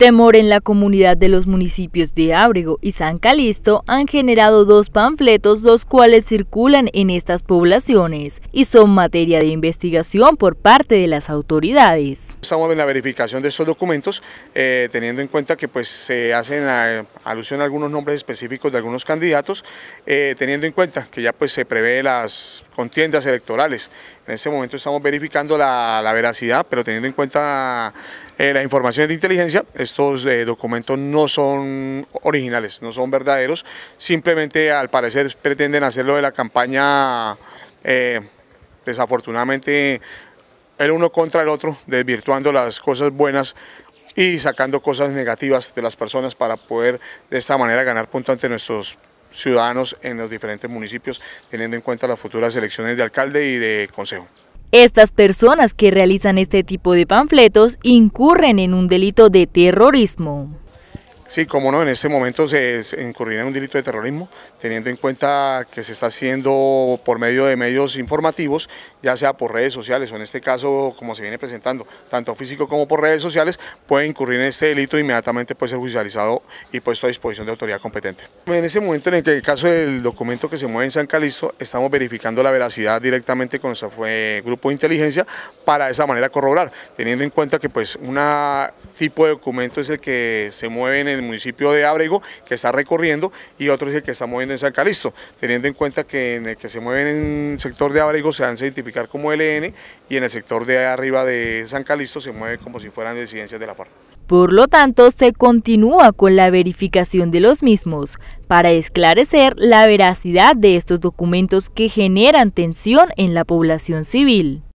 Temor en la comunidad de los municipios de Ábrego y San Calisto han generado dos panfletos los cuales circulan en estas poblaciones y son materia de investigación por parte de las autoridades. Estamos en la verificación de estos documentos eh, teniendo en cuenta que pues se hacen eh, alusión a algunos nombres específicos de algunos candidatos eh, teniendo en cuenta que ya pues se prevé las contiendas electorales. En este momento estamos verificando la, veracidad pero teniendo en cuenta eh, la información de inteligencia estos eh, documentos no son originales, no son verdaderos, simplemente al parecer pretenden hacerlo de la campaña, eh, desafortunadamente, el uno contra el otro, desvirtuando las cosas buenas y sacando cosas negativas de las personas para poder de esta manera ganar punto ante nuestros ciudadanos en los diferentes municipios, teniendo en cuenta las futuras elecciones de alcalde y de consejo. Estas personas que realizan este tipo de panfletos incurren en un delito de terrorismo. Sí, como no, en este momento se incurrirá en un delito de terrorismo, teniendo en cuenta que se está haciendo por medio de medios informativos, ya sea por redes sociales o en este caso, como se viene presentando, tanto físico como por redes sociales, puede incurrir en este delito e inmediatamente puede ser judicializado y puesto a disposición de autoridad competente. En ese momento, en el caso del documento que se mueve en San Calixto, estamos verificando la veracidad directamente con nuestro eh, grupo de inteligencia para de esa manera corroborar, teniendo en cuenta que pues un tipo de documento es el que se mueve en municipio de Abrego que está recorriendo y otro es el que está moviendo en San Calisto, teniendo en cuenta que en el que se mueven en el sector de Abrego se dan a identificar como LN y en el sector de arriba de San Calixto se mueve como si fueran residencias de la FARC. Por lo tanto, se continúa con la verificación de los mismos para esclarecer la veracidad de estos documentos que generan tensión en la población civil.